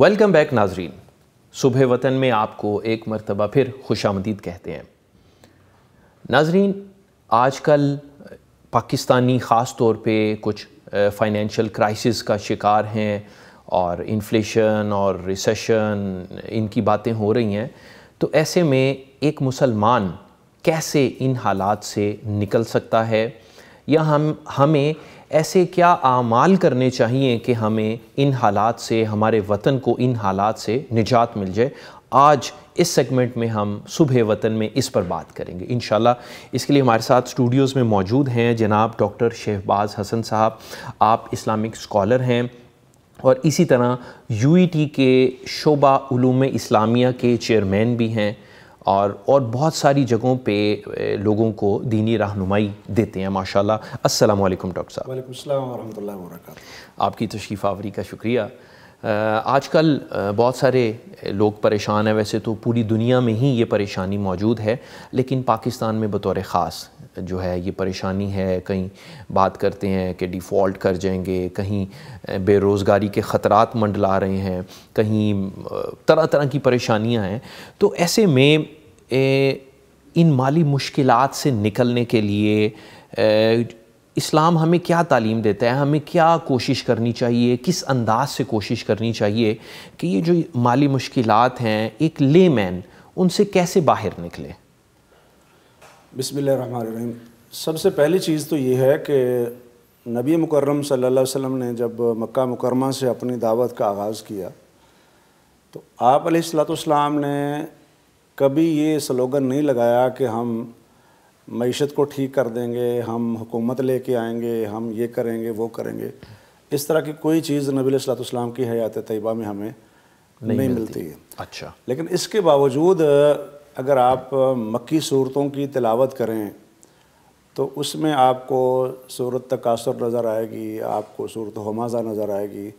Welcome back नाजरीन सुबह वतन में आपको एक मरतबा फिर खुश आमदीद कहते हैं नाजरीन आज कल पाकिस्तानी ख़ास तौर पर कुछ फ़ाइनेंशियल क्राइसिस का शिकार हैं और इन्फ्लेशन और रिसेशन इनकी बातें हो रही हैं तो ऐसे में एक मुसलमान कैसे इन हालात से निकल सकता है या हम हमें ऐसे क्या आमाल करने चाहिए कि हमें इन हालात से हमारे वतन को इन हालात से निजात मिल जाए आज इस सेगमेंट में हम सुबह वतन में इस पर बात करेंगे इन इसके लिए हमारे साथ स्टूडियोज़ में मौजूद हैं जनाब डॉक्टर शहबाज हसन साहब आप इस्लामिक स्कॉलर हैं और इसी तरह यूईटी e के शोबा उलूम इस्लामिया के चेयरमैन भी हैं और और बहुत सारी जगहों पे लोगों को दीनी रहनुमाई देते हैं माशाल्लाह अस्सलाम वालेकुम डॉक्टर साहब वालेकुम अस्सलाम वरहमतुल्लाहि रहमतुल्लाहि आपकी तशरीफ़ आवरी का शुक्रिया आजकल बहुत सारे लोग परेशान हैं वैसे तो पूरी दुनिया में ही ये परेशानी मौजूद है लेकिन पाकिस्तान में बतौर ख़ास जो है ये परेशानी है कहीं बात करते हैं कि डिफ़ॉल्ट कर जाएंगे कहीं बेरोज़गारी के ख़तरात मंडला रहे हैं कहीं तरह तरह की परेशानियां हैं तो ऐसे में ए, इन माली मुश्किल से निकलने के लिए ए, इस्लाम हमें क्या तालीम देता है हमें क्या कोशिश करनी चाहिए किस अंदाज से कोशिश करनी चाहिए कि ये जो माली मुश्किल हैं एक ले मैन उनसे कैसे बाहर निकले बिसमीम सबसे पहली चीज़ तो ये है कि नबी मुकर्रम सल्लल्लाहु अलैहि वसल्लम ने जब मक्का मुकरमा से अपनी दावत का आगाज़ किया तो आप सलाम ने कभी ये स्लोगन नहीं लगाया कि हम मीशत को ठीक कर देंगे हम हुकूमत लेके आएंगे हम ये करेंगे वो करेंगे इस तरह की कोई चीज़ नबी की हयात तयबा में हमें नहीं, नहीं मिलती है अच्छा लेकिन इसके बावजूद अगर आप मक्की सूरतों की तलावत करें तो उसमें आपको सूरत तकासर नज़र आएगी आपको सूरत हमाजा नज़र आएगी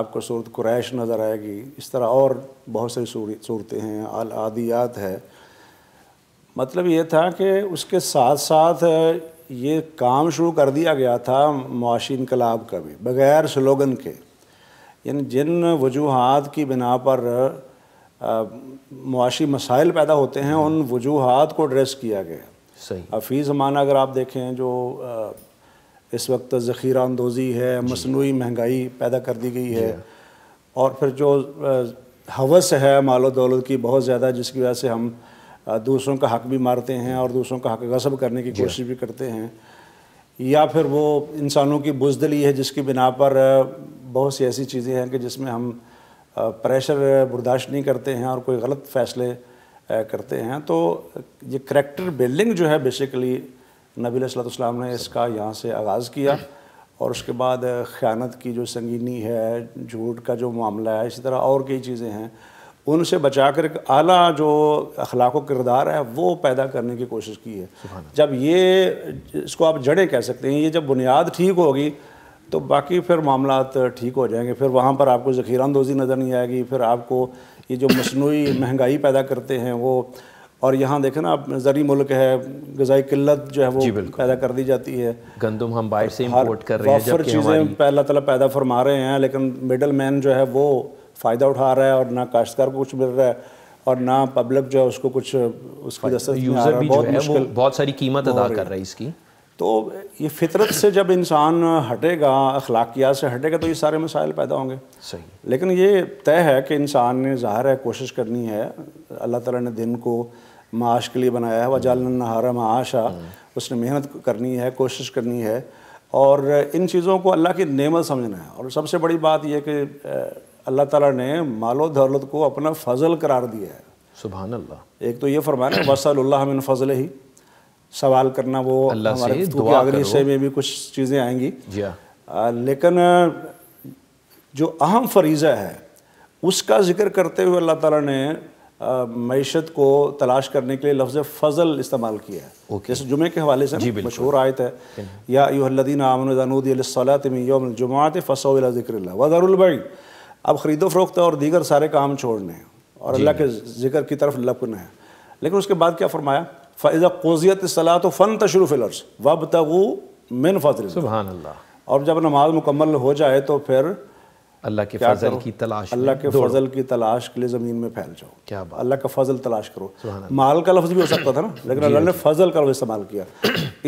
आपको सूरत क्रैश नज़र आएगी इस तरह और बहुत सारी सूरतें हैं आदियात है मतलब ये था कि उसके साथ साथ ये काम शुरू कर दिया गया था मुआशी इनकलाब का भी बग़ैर स्लोगन के यानी जिन वजूहत की बिना पर मुआशी मसाइल पैदा होते हैं उन वजूहत को एड्रेस किया गया सही हफीज़ ज़माना अगर आप देखें जो इस वक्त ज़ख़ीरा अंदोज़ी है मसनू महंगाई पैदा कर दी गई है और फिर जो हवस है मालो दौलत की बहुत ज़्यादा जिसकी वजह से हम दूसरों का हक भी मारते हैं और दूसरों का हक गसब करने की कोशिश भी करते हैं या फिर वो इंसानों की बुजदली है जिसकी बिना पर बहुत सी ऐसी चीज़ें हैं कि जिसमें हम प्रेशर बर्दाश्त नहीं करते हैं और कोई गलत फैसले करते हैं तो ये करेक्टर बिल्डिंग जो है बेसिकली नबी सलाम ने इसका यहाँ से आगाज़ किया और उसके बाद ख़यानत की जो संगीनी है झूठ का जो मामला है इसी तरह और कई चीज़ें हैं उनसे बचा कर आला जो अखलाक किरदार है वो पैदा करने की कोशिश की है जब ये इसको आप जड़ें कह सकते हैं ये जब बुनियाद ठीक होगी तो बाकी फिर मामला ठीक हो जाएंगे फिर वहाँ पर आपको ज़खीरा अंदोज़ी नज़र नहीं आएगी फिर आपको ये जो मसनू महंगाई पैदा करते हैं वो और यहाँ देखें ना आप जरी मुल्क है गजाई किल्लत जो है वो पैदा कर दी जाती है गंदम हम बाहर से इंपोर्ट कर रहे हैं चीज़ें पहला तला पैदा फरमा रहे हैं लेकिन मिडल मैन जो है वो फ़ायदा उठा रहा है और ना काश्तकार को कुछ मिल रहा है और ना पब्लिक जो है उसको कुछ उसकी दस्तक यूज़र भी बहुत मुश्किल बहुत सारी कीमत अदा कर रहा है इसकी तो ये फितरत से जब इंसान हटेगा अखलाकियात से हटेगा तो ये सारे मसाइल पैदा होंगे सही लेकिन ये तय है कि इंसान ने ज़ाहिर है कोशिश करनी है अल्लाह ताला ने दिन को माश के लिए बनाया है वजाल नहारा माशा हम्म। उसने मेहनत करनी है कोशिश करनी है और इन चीज़ों को अल्लाह की नेमत समझना है और सबसे बड़ी बात यह कि अल्लाह ताला ने मालो दौलत को अपना फजल करार दिया है सुबह अल्लाह एक तो ये फरमाया ना वसल मिन फजल ही सवाल करना वो हमारे से आगरी से में भी कुछ चीज़ें आएंगी हाँ। आ, लेकिन जो अहम फरीज़ा है उसका जिक्र करते हुए अल्लाह ताला ने मीशत को तलाश करने के लिए लफ्ज़ फ़जल इस्तेमाल किया है okay. जैसे जुमे के हवाले से मशहूर आयत है या यूहदीन आमनदनूदी सलात में योम जुमात फ़सोला ज़िक्र वज़ारबई अब ख़रीदो फरोख्त और दीगर सारे काम छोड़ने हैं और अल्लाह के जिक्र की तरफ लपना है लेकिन उसके बाद क्या फरमाया फ़ैज़ा कोजियत सलाह तो फ़न तशरू फिलर्स वब तगु मिन फजल और जब नमाज मुकम्मल हो जाए तो फिर अल्लाह के फजल की तलाश अल्लाह के फजल की तलाश के लिए ज़मीन में फैल जाओ क्या बात अल्लाह का फजल तलाश करो माल का लफ्ज़ भी हो सकता था ना लेकिन अल्लाह ने फजल का लफ्ज़ इस्तेमाल किया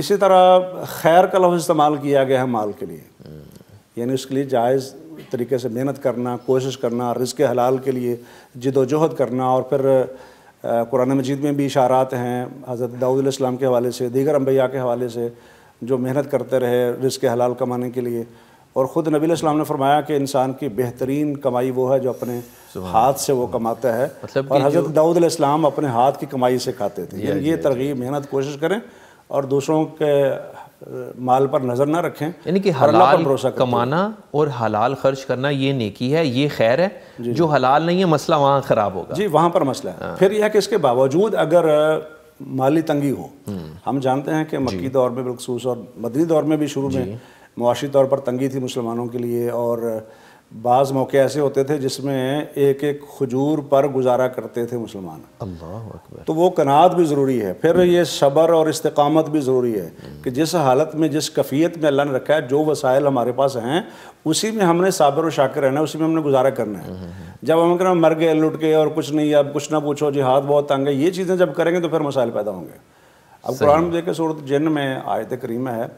इसी तरह खैर का लफ्ज़ इस्तेमाल किया गया है माल के लिए हम्म। यानी उसके लिए जायज़ तरीके से मेहनत करना कोशिश करना रिज़ हलाल के लिए जदोजहद करना और फिर कुरान मजीद में भी इशारात हैं हज़रत दाऊदम के हवाले से दीगर अम्बैया के हवाले से जो मेहनत करते रहे रिज़ हलाल कमाने के लिए और ख़ुद नबी इस्लाम ने फरमाया कि इंसान की बेहतरीन कमाई वो है जो अपने हाथ से वो कमाता है मतलब और हज़रत दाऊद इस्लाम अपने हाथ की कमाई से खाते थे ये तरगीब मेहनत कोशिश करें और दूसरों के माल पर नज़र ना रखें यानी कि हलाल कमाना और हलाल खर्च करना ये नेकी है ये खैर है जो हलाल नहीं है मसला वहाँ ख़राब होगा जी वहाँ पर मसला है हाँ। फिर यह कि इसके बावजूद अगर माली तंगी हो हम्म। हम जानते हैं कि मक्की दौर में बिलखसूस और मदनी दौर में भी शुरू में मुआशी तौर पर तंगी थी मुसलमानों के लिए और बाज़ मौके ऐसे होते थे जिसमें एक एक खजूर पर गुजारा करते थे मुसलमान अल्लाह तो वो कनात भी ज़रूरी है फिर ये शबर और इस्तकामत भी ज़रूरी है कि जिस हालत में जिस कफ़ीत में अल्लाह ने रखा है जो वसायल हमारे पास हैं उसी में हमने साबर व शाकर रहना है उसी में हमने गुजारा करना है जब हम कहना मर गए लुट गए और कुछ नहीं अब कुछ ना पूछो जी हाथ बहुत तंग है ये चीज़ें जब करेंगे तो फिर मसाइल पैदा होंगे अब कुरान देखे सूरत जिन में आयत करीमा है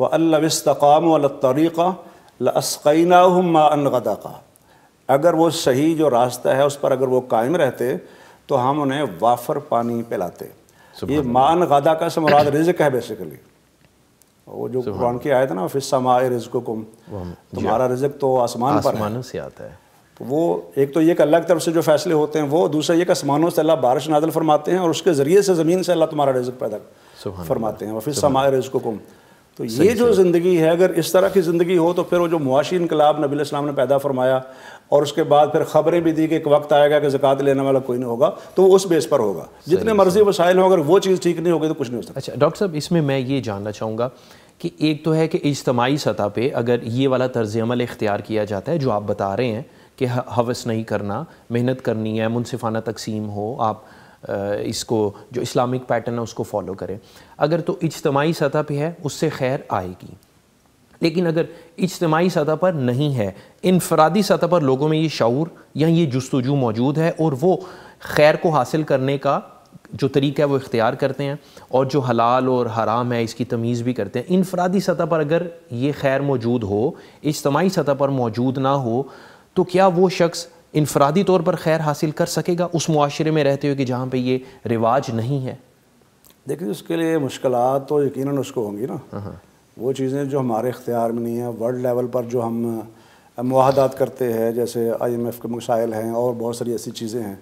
वह अल्लास्तकाम तरीक़ा लस्कैना अनगदा अगर वो सही जो रास्ता है उस पर अगर वो कायम रहते तो हम उन्हें वाफर पानी पिलाते ये मान गदा का समराद रिज्क है बेसिकली वो जो कुरान की आयत है ना फिस समाए रिजक कुम तुम्हारा रिज्क तो आसमान पर आसमानों से आता है तो वो एक तो ये कि अल्लाह की तरफ से जो फैसले होते हैं वो दूसरा ये कि आसमानों से अल्लाह बारिश नाजल फरमाते हैं और उसके ज़रिए से ज़मीन से अल्लाह तुम्हारा रिजक पैदा फरमाते हैं फिस फिर समाए कुम तो ये जो ज़िंदगी है अगर इस तरह की ज़िंदगी हो तो फिर वो जो मुआशी इनकलाब नबी इस्लाम ने पैदा फरमाया और उसके बाद फिर खबरें भी दी कि एक वक्त आएगा कि जक़ात लेने वाला कोई नहीं होगा तो वो उस बेस पर होगा जितने मर्जी वसाइल हों अगर वो चीज़ ठीक नहीं होगी तो कुछ नहीं हो सकता अच्छा डॉक्टर साहब इसमें मैं ये जानना चाहूँगा कि एक तो है कि इज्तमाही सतह पर अगर ये वाला तर्ज अमल इख्तियार किया जाता है जो आप बता रहे हैं कि हवस नहीं करना मेहनत करनी है मुनफाना तकसीम हो आप इसको जो इस्लामिक पैटर्न है उसको फॉलो करें अगर तो इज्तमाही सतह पर है उससे खैर आएगी लेकिन अगर इज्तमाही सतह पर नहीं है इनफरादी सतह पर लोगों में ये शूर या ये जस्तजू मौजूद है और वो खैर को हासिल करने का जो तरीका है वो इख्तियार करते हैं और जो हलाल और हराम है इसकी तमीज़ भी करते हैं इनफरादी सतह पर अगर ये खैर मौजूद हो इज्तमाही सतह पर मौजूद ना हो तो क्या वो शख्स इनफरादी तौर पर खैर हासिल कर सकेगा उस माशरे में रहते हुए कि जहाँ पर ये रिवाज नहीं है देखिए उसके लिए मुश्किल तो यकीन उसको होंगी ना हाँ, हाँ। वो चीज़ें जो हमारे इख्तियार में नहीं है वर्ल्ड लेवल पर जो हम मुहदात करते हैं जैसे आई एम एफ़ के मसाइल हैं और बहुत सारी ऐसी चीज़ें हैं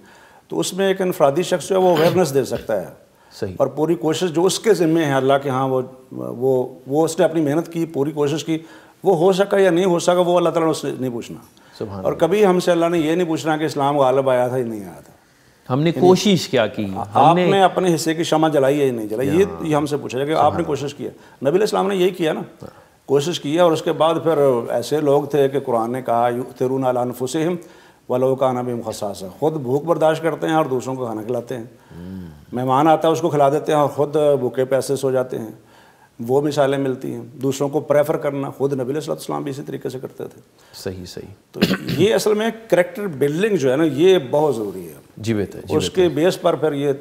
तो उसमें एक इनफरादी शख्स जो है वो अवेयरनेस दे सकता है सही और पूरी कोशिश जो उसके ज़िम्मे हैं अल्लाह के हाँ वो वो वो उसने अपनी मेहनत की पूरी कोशिश की वो हो सका या नहीं हो सका वो अल्लाह ताला उससे नहीं पूछना और कभी हमसे अल्लाह ने ये नहीं पूछना कि इस्लाम गालब आया था या नहीं आया था हमने कोशिश क्या की हाँ, आपने हमने अपने हिस्से की क्षमा जलाई या नहीं जलाई ये, ये हमसे पूछा जाएगा आपने कोशिश किया नबी इस्लाम ने यही किया ना हाँ। कोशिश की और उसके बाद फिर ऐसे लोग थे कि कुरान ने कहा तरून अलानफुसम वालों का खाना भी मुखसास है खुद भूख बर्दाश्त करते हैं और दूसरों को खाना खिलाते हैं हम्म। मेहमान आता है उसको खिला देते हैं और ख़ुद भूखे पैसे सो जाते हैं वो मिसालें मिलती हैं दूसरों को प्रेफर करना खुद नबी सलाम भी इसी तरीके से करते थे सही सही तो ये असल में करेक्टर बिल्डिंग जो है ना ये बहुत ज़रूरी है जी बेहतर उसके बेस पर फिर ये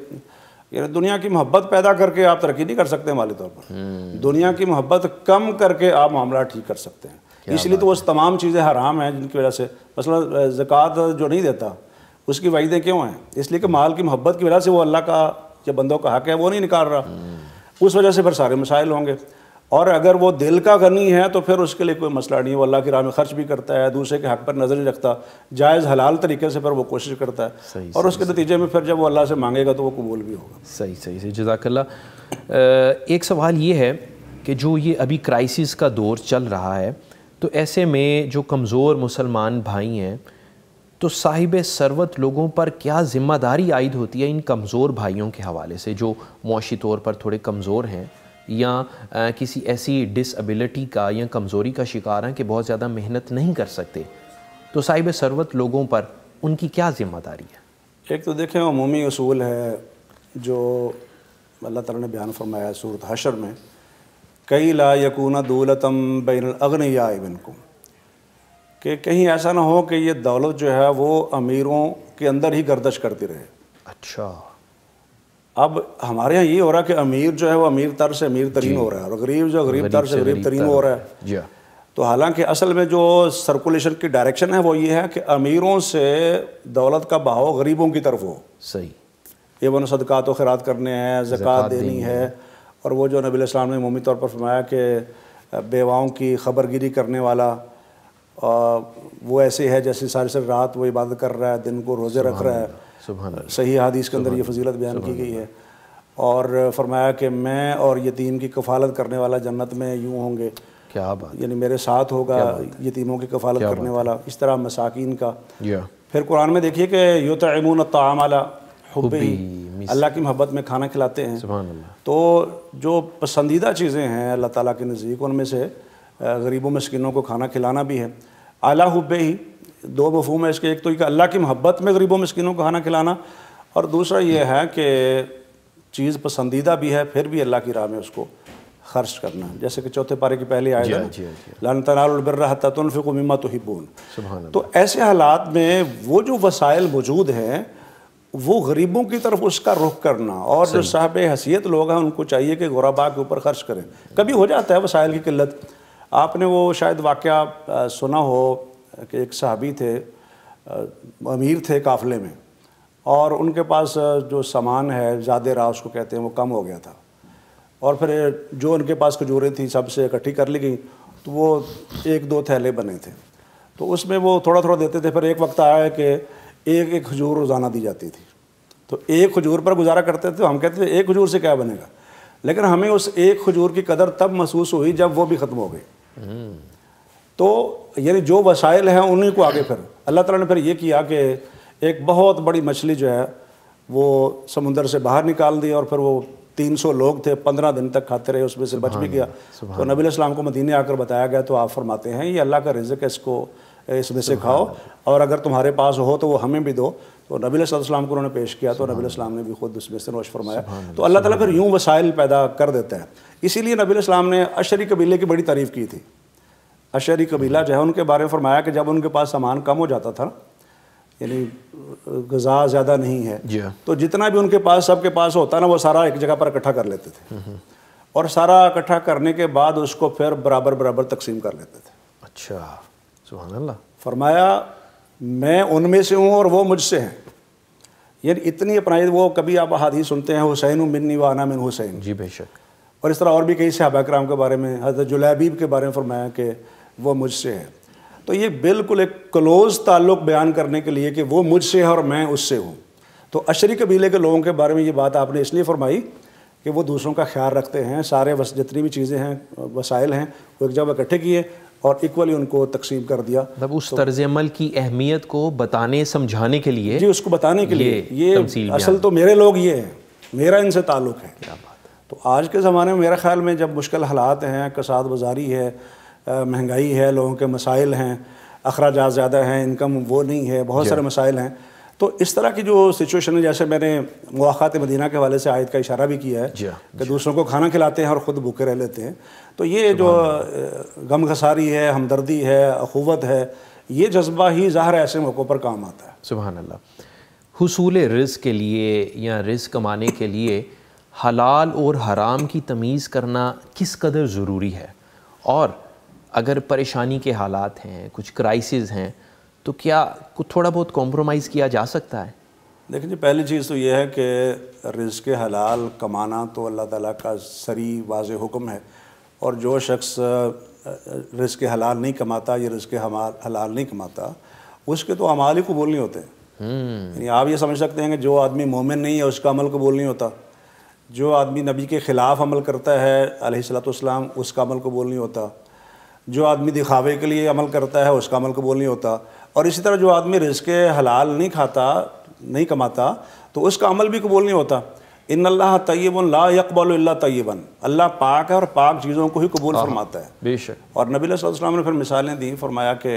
यानी दुनिया की मोहब्बत पैदा करके आप तरक्की नहीं कर सकते माली तौर पर हम्म। दुनिया की मोहब्बत कम करके आप मामला ठीक कर सकते हैं इसलिए तो वो तमाम चीज़ें हराम हैं जिनकी वजह से मसला ज़क़़त जो नहीं देता उसकी वायदे क्यों हैं इसलिए कि माल की मोहब्बत की वजह से वो अल्लाह का जो बंदों का हक है वो नहीं निकाल रहा हम्म। उस वजह से फिर सारे मसाइल होंगे और अगर वो दिल का गनी है तो फिर उसके लिए कोई मसला नहीं है वो अल्लाह की राह में खर्च भी करता है दूसरे के हक पर नज़र नहीं रखता जायज़ हलाल तरीके से फिर वो कोशिश करता है सही, और सही, उसके नतीजे में फिर जब वो अल्लाह से मांगेगा तो वो कबूल भी होगा सही सही सही जजाकल्ला एक सवाल ये है कि जो ये अभी क्राइसिस का दौर चल रहा है तो ऐसे में जो कमज़ोर मुसलमान भाई हैं तो साहिब सरवत लोगों पर क्या ज़िम्मेदारी आयद होती है इन कमज़ोर भाइयों के हवाले से जो मुशी तौर पर थोड़े कमज़ोर हैं या आ, किसी ऐसी डिसबिलिटी का या कमज़ोरी का शिकार हैं कि बहुत ज़्यादा मेहनत नहीं कर सकते तो साहिब सरवत लोगों पर उनकी क्या ज़िम्मेदारी है एक तो देखें अमूमी असूल है जो अल्लाह तला ने बयान फरमाया सूरत हशर में कई ला यकून दौलतम बैन इबिन को कि कहीं ऐसा ना हो कि ये दौलत जो है वो अमीरों के अंदर ही गर्दश करती रहे अच्छा अब हमारे यहाँ ये हो रहा है कि अमीर जो है वो अमीर तर से अमीर तरीन हो रहा है और गरीब जो गरीब तर से गरीब तरीन हो रहा है तो हालांकि असल में जो सर्कुलेशन की डायरेक्शन है वो ये है कि अमीरों से दौलत का बहाव गरीबों की तरफ हो सही एवन सदक़ात व खैरात करने हैं ज़क़ात देनी है और वो जो नबी इस्लाम ने मुमी तौर पर फरमाया कि बेवाओं की खबरगिरी करने वाला वो ऐसे है जैसे सारे सर रात वो इबादत कर रहा है दिन को रोज़े रख रहा है सही हदीस के अंदर ये फजीलत बयान की गई है और फरमाया कि मैं और यतीम की कफालत करने वाला जन्नत में यूँ होंगे क्या बात यानी मेरे साथ होगा यतीमों की कफालत करने वाला इस तरह मसाकिन का फिर कुरान में देखिए कि युतमून तामला हब ही अल्लाह की मोहब्बत में खाना खिलाते हैं तो जो पसंदीदा चीज़ें हैं अल्लाह ताला के नज़दीक उनमें से गरीबों मस्किनों को खाना खिलाना भी है आला हुब्बे ही दो मफहूम है इसके एक तो एक अल्लाह की मोहब्बत में गरीबों मस्किनों को खाना खिलाना और दूसरा ये है कि चीज़ पसंदीदा भी है फिर भी अल्लाह की राह में उसको खर्च करना जैसे कि चौथे पारे की पहली आयत लन तनाबिरतफ़िको मिमा तोहिबून तो ऐसे हालात में वो जो वसाइल मौजूद हैं वो गरीबों की तरफ उसका रुख करना और जो साहब हैसियत लोग हैं उनको चाहिए कि गौराबा के ऊपर खर्च करें कभी हो जाता है वसाइल की किल्लत आपने वो शायद वाक़ सुना हो कि एक सहाबी थे अमीर थे काफ़िले में और उनके पास जो सामान है ज़्यादा रहा उसको कहते हैं वो कम हो गया था और फिर जो उनके पास खजूरें थी सबसे इकट्ठी कर ली गई तो वो एक दो थैले बने थे तो उसमें वो थोड़ा थोड़ा देते थे फिर एक वक्त आया कि एक एक खजूर रोज़ाना दी जाती थी तो एक खजूर पर गुजारा करते थे तो हम कहते थे एक खजूर से क्या बनेगा लेकिन हमें उस एक खजूर की कदर तब महसूस हुई जब वो भी ख़त्म हो गई तो यानी जो वसाइल हैं उन्हीं को आगे फिर अल्लाह ताला ने फिर ये किया कि एक बहुत बड़ी मछली जो है वो समुंदर से बाहर निकाल दी और फिर वो 300 लोग थे 15 दिन तक खाते रहे उसमें से बच भी गया तो नबी इस्लाम को मदीने आकर बताया गया तो आप फरमाते हैं ये अल्लाह का रिजक है इसको इसमें से खाओ और अगर तुम्हारे पास हो तो वो हमें भी दो तो नबी सलाम को उन्होंने पेश किया तो नबी इस्लाम ने भी खुद उसमें से नोश फरमाया तो अल्लाह ताला फिर यूँ वसाइल पैदा कर देते हैं इसीलिए नबी इस्लाम ने अशरी कबीले की बड़ी तारीफ़ की थी अशरी कबीला जो है उनके बारे में फरमाया कि जब उनके पास सामान कम हो जाता था यानी गज़ा ज़्यादा नहीं है हाँ। तो जितना भी उनके पास सबके पास होता ना वो सारा एक जगह पर इकट्ठा कर लेते थे हम्म, हम्म। और सारा इकट्ठा करने के बाद उसको फिर बराबर बराबर तकसीम कर लेते थे अच्छा सुबह फरमाया मैं उनमें से हूँ और वो मुझसे हैं यानी इतनी अपनाई वो कभी आप हादी सुनते हैं हुसैन मिन्नी वाना मिन हुसैन जी बेशक और इस तरह और भी कई सहाबा कराम के बारे में हजरत जुलैबीब के बारे में फरमाया कि वो मुझसे है तो ये बिल्कुल एक क्लोज़ ताल्लुक बयान करने के लिए कि वो मुझसे है और मैं उससे हूँ तो अशरी कबीले के लोगों के बारे में ये बात आपने इसलिए फरमाई कि वो दूसरों का ख्याल रखते हैं सारे वस जितनी भी चीज़ें हैं वसाइल हैं वो एक जगह इकट्ठे किए और इक्वली उनको तकसीम कर दिया मतलब उस तो, तर्ज अमल की अहमियत को बताने समझाने के लिए जी उसको बताने के लिए ये, ये असल तो मेरे लोग ये हैं मेरा इनसे ताल्लुक़ है तो आज के ज़माने में मेरा ख़्याल में जब मुश्किल हालात हैं कसाद बाजारी है महंगाई है लोगों के मसाइल हैं अखराज ज़्यादा हैं इनकम वो नहीं है बहुत सारे मसाइल हैं तो इस तरह की जो सिचुएशन है जैसे मैंने मुआत मदीना के हवाले से आयद का इशारा भी किया है हाँ। कि दूसरों को खाना खिलाते हैं और ख़ुद भूखे रह लेते हैं तो ये जो गम घसारी है हमदर्दी है अखूवत है ये जज्बा ही ज़ाहिर ऐसे मौक़ों पर काम आता है सुबह अल्लाह हसूल रिज़ के लिए या रिज़ कमाने के लिए हलाल और हराम की तमीज़ करना किस कदर ज़रूरी है और अगर परेशानी के हालात हैं कुछ क्राइसिस हैं तो क्या कुछ थोड़ा बहुत कॉम्प्रोमाइज़ किया जा सकता है देखिए जी पहली चीज़ तो यह है कि रिज़ हलाल कमाना तो अल्लाह ताला का सरी वाज हुक्म है और जो शख्स रिज़ हलाल नहीं कमाता या रिज़ हलाल नहीं कमाता उसके तो अमाल ही कबूल नहीं होते हम्म। आप ये समझ सकते हैं कि जो आदमी मोमिन नहीं है उसका अमल कबूल नहीं होता जो आदमी नबी के ख़िलाफ़ अमल करता है सलाम उसका अमल कबूल नहीं होता जो आदमी दिखावे के लिए अमल करता है उसका अमल कबूल नहीं होता और इसी तरह जो आदमी रिस्क हलाल नहीं खाता नहीं कमाता तो उसका अमल भी कबूल नहीं होता इन अल्लाह तयबन ला यकबल तयबन अल्लाह पाक है और पाक चीज़ों को ही कबूल फरमाता है बेशक और नबी वसल्लम ने फिर मिसालें दी फरमाया कि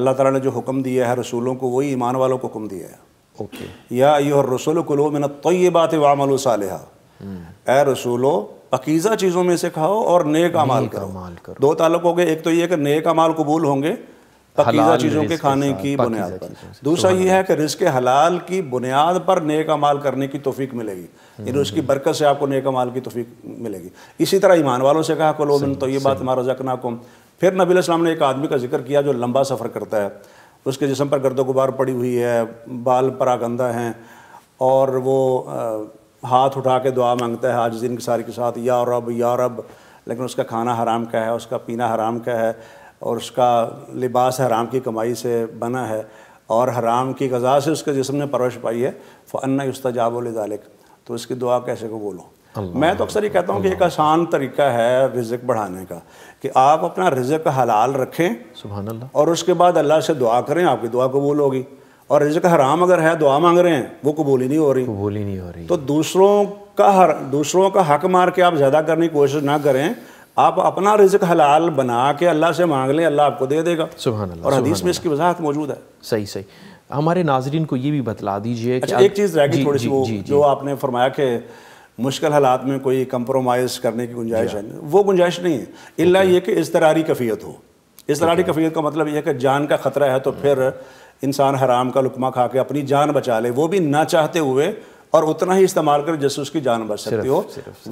अल्लाह ताला ने जो हुक्म दिया है रसूलों को वही ईमान वालों को हुक्म दिया है ओके या यूर रसोल कुलो मिन तय्यबात वामल साल ए रसूलो अकीज़ा चीज़ों में से खाओ और नेक अमाल करो।, करो दो ताल्लुक हो गए एक तो ये कि नेक अमाल कबूल होंगे पकीज़ा चीज़ों के खाने की बुनियाद पर दूसरा ये है कि रिस्क हलाल की बुनियाद पर नेक अमाल करने की तोफ़ी मिलेगी यानी उसकी बरकत से आपको नेक अमाल की तोफ़ी मिलेगी इसी तरह ईमान वालों से कहा को लोग तो ये बात हमारा जकना कुम फिर नबी ने एक आदमी का जिक्र किया जो लंबा सफ़र करता है उसके जिसम पर गर्दो गुबार पड़ी हुई है बाल परागंदा हैं और वो आ, हाथ उठा के दुआ मांगता है दिन के सारे के साथ या रब या रब लेकिन उसका खाना हराम का है उसका पीना हराम का है और उसका लिबास हराम की कमाई से बना है और हराम की गज़ा से उसके जिसम ने परवरिश पाई है फ़न्ना उसका जाबो तो उसकी दुआ कैसे को बोलो मैं तो अक्सर ये कहता हूँ कि एक आसान तरीका है रिज़क बढ़ाने का कि आप अपना रिज़क हलाल रखें सुबहानल्ला और उसके बाद अल्लाह से दुआ करें आपकी दुआ कबूल होगी और रिज़क हराम अगर है दुआ मांग रहे हैं वो कबूल ही नहीं हो रही कबूल ही नहीं हो रही तो दूसरों का हर दूसरों का हक मार के आप ज़्यादा करने की कोशिश ना करें आप अपना रिजक हलाल बना के अल्लाह से मांग लें अल्लाह आपको दे देगा सुबह और हदीस में इसकी वजाहत मौजूद है सही सही हमारे नाजरीन को ये भी बतला दीजिए अच्छा एक चीज़ रह गई थोड़ी सी वो जो आपने फरमाया कि मुश्किल हालात में कोई कंप्रोमाइज़ करने की गुंजाइश है वो गुंजाइश नहीं है इला ये कि इसतरारी कफ़ीत हो इसतरारी कफ़ीत का मतलब यह है कि जान का ख़तरा है तो hmm. फिर इंसान हराम का लुकमा खा के अपनी जान बचा ले वो भी ना चाहते हुए और उतना ही इस्तेमाल कर जिससे उसकी जान बच सकती हो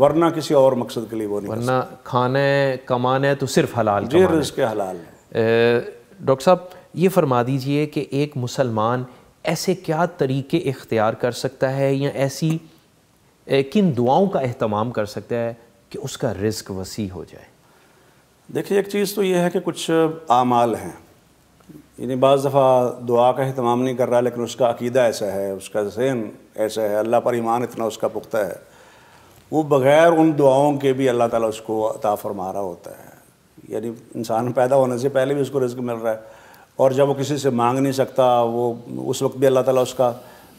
वरना किसी और मकसद के लिए वो नहीं वरना खाने कमाने तो सिर्फ हलाल जी रिस्क हलाल डॉक्टर साहब ये फरमा दीजिए कि एक मुसलमान ऐसे क्या तरीके इख्तियार कर सकता है या ऐसी किन दुआओं का अहतमाम कर सकता है कि उसका रिस्क वसी हो जाए देखिए एक चीज़ तो यह है कि कुछ आमाल हैं यानी बज़ दफ़ा दुआ का अहतमाम नहीं कर रहा लेकिन उसका अकीदा ऐसा है उसका जहन ऐसा है अल्लाह पर ईमान इतना उसका पुख्ता है वो बग़ैर उन दुआओं के भी अल्लाह ताला उसको अता फरमा रहा होता है यानी इंसान पैदा होने से पहले भी उसको रिस्क मिल रहा है और जब वो किसी से मांग नहीं सकता वो उस वक्त भी अल्लाह ताला उसका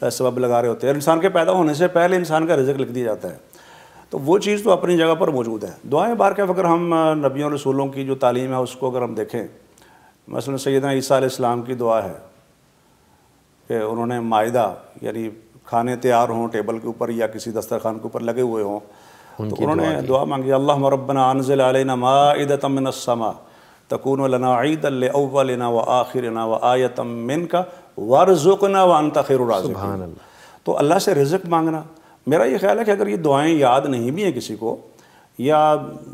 सबब लगा रहे होते हैं इंसान के पैदा होने से पहले इंसान का रिजक लिख दिया जाता है तो वो चीज़ तो अपनी जगह पर मौजूद है दुआएँ बार के अगर हम नबियों रसूलों की जो तालीम है उसको अगर हम देखें मसल सैदा ईसा इस्लाम की दुआ है कि उन्होंने मायदा यानी खाने तैयार हों टेबल के ऊपर या किसी दस्तरखान के ऊपर लगे हुए हों तो उन्होंने दुआ मांगी अल्लाह रबना आनजिल तमिन तकून लना ईद अव्वलना व आखिरना व आय तमिन का वर्जुकना वन तखिर तो अल्लाह से रिज़क मांगना मेरा ये ख्याल है कि अगर ये दुआएं याद नहीं भी हैं किसी को या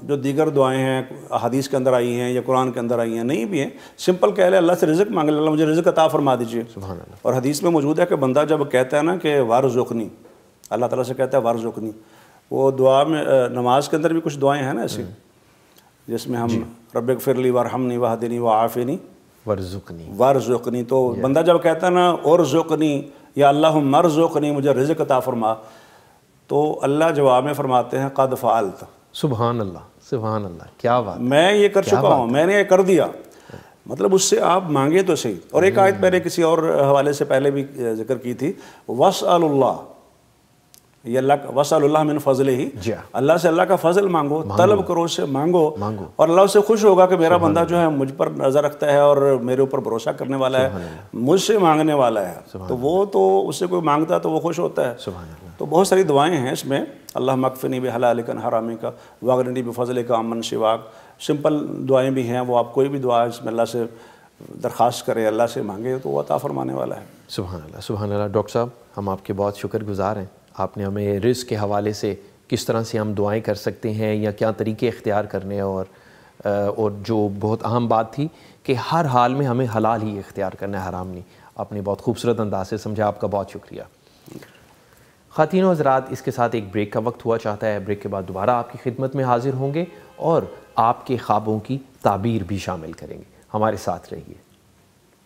जो दीगर दुआएं हैं हदीस के अंदर आई हैं या कुरान के अंदर आई हैं नहीं भी हैं सिंपल कह लें अल्लाह से रिज़क मांग लें मुझे रिज़क अता फरमा दीजिए और हदीस में मौजूद है कि बंदा जब कहता है ना कि वारजुकनी अल्लाह ताला से कहता है वारजुकनी वो दुआ में नमाज के अंदर भी कुछ दुआएँ हैं ना ऐसी हम्म। जिसमें हम रब फिरली वारहमनी वाहदिनी व आफ़िनी वर्जुकनी वर्जुकनी तो बंदा जब कहता है ना और जुकनी या अल्लाह मर जुकनी मुझे रिजक अता फरमा तो अल्लाह जवाब में फरमाते हैं कद फ़ालत सुबहान अल्लाह सुबहान अल्लाह क्या बात मैं ये कर चुका हूँ मैंने ये कर दिया मतलब उससे आप मांगे तो सही और एक हम्म। आयत मैंने किसी और हवाले से पहले भी जिक्र की थी वस अल्लाह ये अल्लाह का फजल ही अल्लाह से अल्लाह का फजल मांगो, मांगो तलब करो से मांगो, मांगो और अल्लाह से खुश होगा कि मेरा बंदा जो है मुझ पर नज़र रखता है और मेरे ऊपर भरोसा करने वाला है मुझसे मांगने वाला है तो वो तो उससे कोई मांगता तो वो खुश होता है तो बहुत सारी दुआएं हैं इसमें अल्लाह मकफ़नी भी बहलाकन हरामी का भी बफजल का अमन शिवाक सिंपल दुआएँ भी हैं वो आप कोई भी दुआ इसमें अल्लाह से दरख्वास्त करें अल्लाह से मांगे तो वह अता फरमाने वाला है सुबह अल्लाह सुबह अल्लाह डॉक्टर साहब हम आपके बहुत शुक्र गुज़ार हैं आपने हमें रिस्क के हवाले से किस तरह से हम दुआएं कर सकते हैं या क्या तरीके इख्तियार करने हैं और और जो बहुत अहम बात थी कि हर हाल में हमें हलाल ही इख्तियार करना है हराम नहीं आपने बहुत खूबसूरत अंदाज से समझा आपका बहुत शुक्रिया ख़वान हजरात इसके साथ एक ब्रेक का वक्त हुआ चाहता है ब्रेक के बाद दोबारा आपकी खिदमत में हाजिर होंगे और आपके ख्वाबों की ताबीर भी शामिल करेंगे हमारे साथ रहिए